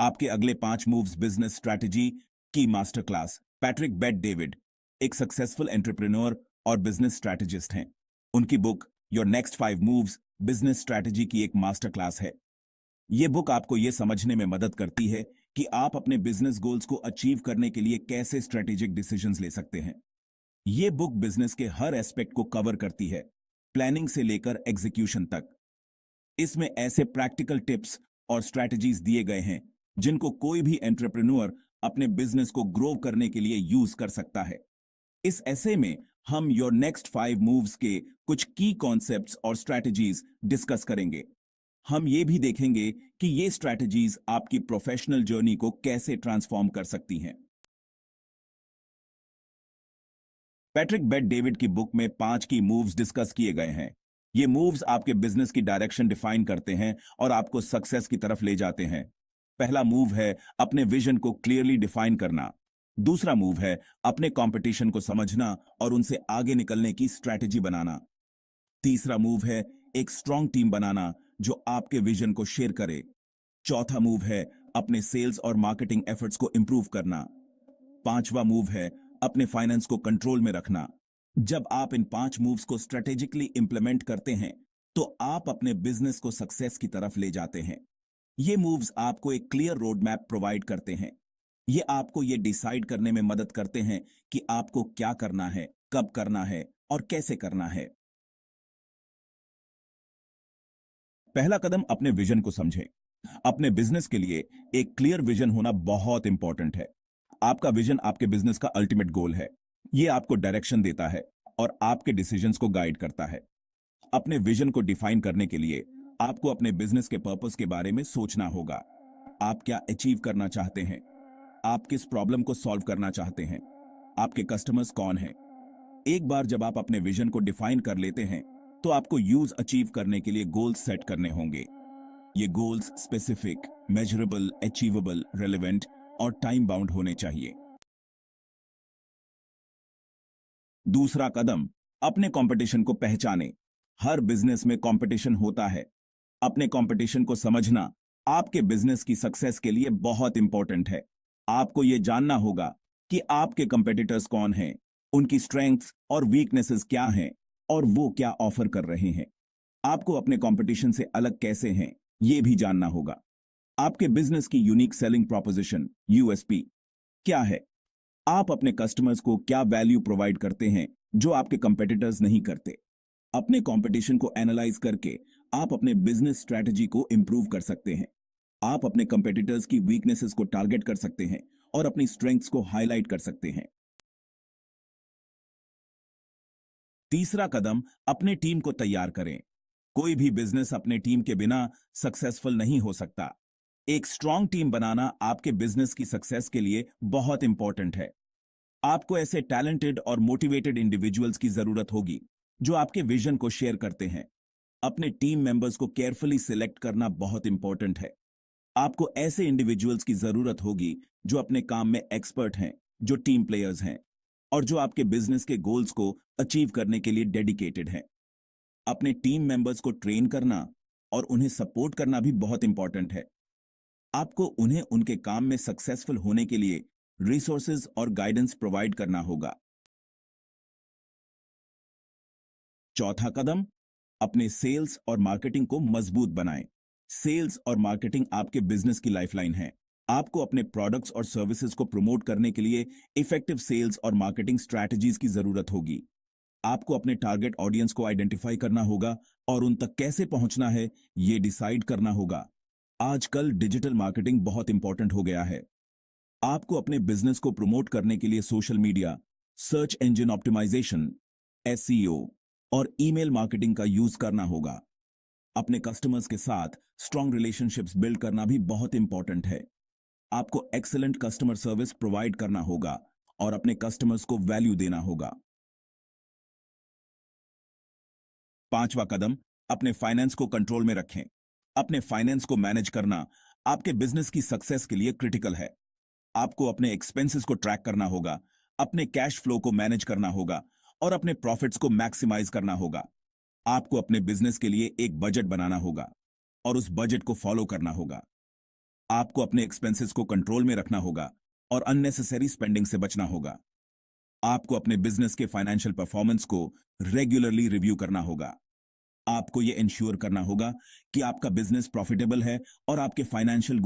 आपके अगले पांच मूव्स बिजनेस स्ट्रैटेजी की master class Patrick Bet David एक सक्सेसफुल एंटरप्रेन्योर और बिजनेस स्ट्रैटेजिस्ट हैं उनकी book your next five moves business strategy की एक मास्टर क्लास है यह बुक आपको यह समझने में मदद करती है कि आप अपने बिजनेस गोल्स को अचीव करने के लिए कैसे स्ट्रेटेजिक डिसीजन ले सकते हैं ये बुक बिजनेस के हर एस्पेक्ट को कवर करती है प्लानिंग से लेकर एग्जीक्यूशन तक इसमें ऐसे प्रैक्टिकल टिप्स और स्ट्रैटेजीज दिए गए हैं जिनको कोई भी एंटरप्रेन्योर अपने बिजनेस को ग्रो करने के लिए यूज कर सकता है इस ऐसे में हम योर नेक्स्ट फाइव मूव्स के कुछ की कॉन्सेप्ट्स और स्ट्रैटेजीज डिस्कस करेंगे हम ये भी देखेंगे कि ये स्ट्रेटजीज आपकी प्रोफेशनल जर्नी को कैसे ट्रांसफॉर्म कर सकती हैं पैट्रिक बेट डेविड की बुक में पांच की मूव्स डिस्कस किए गए हैं ये मूव्स आपके बिजनेस की डायरेक्शन डिफाइन करते हैं और आपको सक्सेस की तरफ ले जाते हैं पहला मूव है अपने विजन को क्लियरली डिफाइन करना दूसरा मूव है अपने कंपटीशन को समझना और उनसे आगे निकलने की स्ट्रैटेजी बनाना तीसरा मूव है एक स्ट्रांग टीम बनाना जो आपके विजन को शेयर करे चौथा मूव है अपने सेल्स और मार्केटिंग एफर्ट्स को इंप्रूव करना पांचवा मूव है अपने फाइनेंस को कंट्रोल में रखना जब आप इन पांच मूव्स को स्ट्रेटेजिकली इंप्लीमेंट करते हैं तो आप अपने बिजनेस को सक्सेस की तरफ ले जाते हैं ये मूव्स आपको एक क्लियर रोड मैप प्रोवाइड करते हैं ये आपको ये डिसाइड करने में मदद करते हैं कि आपको क्या करना है कब करना है और कैसे करना है पहला कदम अपने विजन को समझें अपने बिजनेस के लिए एक क्लियर विजन होना बहुत इंपॉर्टेंट है आपका विजन आपके बिजनेस का अल्टीमेट गोल है यह आपको डायरेक्शन देता है और आपके डिसीजंस को गाइड करता है अपने विजन को डिफाइन करने के लिए आपको अपने बिजनेस के पर्पस के बारे में सोचना होगा आप क्या अचीव करना चाहते हैं आप किस प्रॉब्लम को सॉल्व करना चाहते हैं आपके कस्टमर्स कौन हैं एक बार जब आप अपने विजन को डिफाइन कर लेते हैं तो आपको यूज अचीव करने के लिए गोल्स सेट करने होंगे ये goals specific measurable achievable relevant और टाइम बाउंड होने चाहिए दूसरा कदम अपने कंपटीशन को पहचाने हर बिजनेस में कंपटीशन होता है अपने कंपटीशन को समझना आपके बिजनेस की सक्सेस के लिए बहुत इंपॉर्टेंट है आपको यह जानना होगा कि आपके कंपेटिटर्स कौन हैं उनकी स्ट्रेंथ्स और वीकनेसेस क्या हैं और वो क्या ऑफर कर रहे हैं आपको अपने कंपटीशन से अलग कैसे हैं ये भी जानना होगा आपके बिजनेस की यूनिक सेलिंग प्रोपोजिशन यूएसपी क्या है आप अपने कस्टमर्स को क्या वैल्यू प्रोवाइड करते हैं जो आपके कंपेटिटर्स नहीं करते अपने कंपटीशन को एनालाइज करके आप अपने बिजनेस स्ट्रैटेजी को इंप्रूव कर सकते हैं आप अपने कंपेटिटर्स की वीकनेसेस को टारगेट कर सकते हैं और अपनी स्ट्रेंथ्स को हाईलाइट कर सकते हैं तीसरा कदम अपने टीम को तैयार करें कोई भी बिजनेस अपने टीम के बिना सक्सेसफुल नहीं हो सकता एक स्ट्रांग टीम बनाना आपके बिजनेस की सक्सेस के लिए बहुत इंपॉर्टेंट है आपको ऐसे टैलेंटेड और मोटिवेटेड इंडिविजुअल्स की जरूरत होगी जो आपके विजन को शेयर करते हैं अपने टीम मेंबर्स को केयरफुली सिलेक्ट करना बहुत इंपॉर्टेंट है आपको ऐसे इंडिविजुअल्स की जरूरत होगी जो अपने काम में एक्सपर्ट हैं जो टीम प्लेयर्स हैं और जो आपके बिजनेस के गोल्स को अचीव करने के लिए डेडिकेटेड हैं अपने टीम मेंबर्स को ट्रेन करना और उन्हें सपोर्ट करना भी बहुत इंपॉर्टेंट है आपको उन्हें उनके काम में सक्सेसफुल होने के लिए रिसोर्सेज और गाइडेंस प्रोवाइड करना होगा चौथा कदम अपने सेल्स और मार्केटिंग को मजबूत बनाएं सेल्स और मार्केटिंग आपके बिजनेस की लाइफलाइन है आपको अपने प्रोडक्ट्स और सर्विसेज को प्रमोट करने के लिए इफेक्टिव सेल्स और मार्केटिंग स्ट्रैटेजीज की जरूरत होगी आपको अपने टारगेट ऑडियंस को आइडेंटिफाई करना होगा और उन तक कैसे पहुंचना है ये डिसाइड करना होगा आजकल डिजिटल मार्केटिंग बहुत इंपॉर्टेंट हो गया है आपको अपने बिजनेस को प्रमोट करने के लिए social media search engine optimisation SEO और ईमेल मार्केटिंग का यूज करना होगा अपने कस्टमर्स के साथ स्ट्रांग रिलेशनशिप्स बिल्ड करना भी बहुत इंपॉर्टेंट है आपको एक्सेलेंट कस्टमर सर्विस प्रोवाइड करना होगा और अपने कस्टमर्स को वैल्यू देना होगा पांचवा कदम अपने फाइनेंस को कंट्रोल में रखें अपने फाइनेंस को मैनेज करना आपके बिजनेस की सक्सेस के लिए क्रिटिकल है आपको अपने एक्सपेंसेस को ट्रैक करना होगा अपने कैश फ्लो को मैनेज करना होगा और अपने प्रॉफिट्स को मैक्सिमाइज करना होगा आपको अपने बिजनेस के लिए एक बजट बनाना होगा और उस बजट को फॉलो करना होगा आपको अपने एक्सपेंसेस को कंट्रोल में रखना होगा और अननेसेसरी स्पेंडिंग से बचना होगा आपको अपने बिजनेस के फाइनेंशियल परफॉर्मेंस को रेगुलरली रिव्यू करना होगा आपको यह इंश्योर करना होगा कि आपका बिजनेस प्रॉफिटेबल है और आपके फाइनेंशियल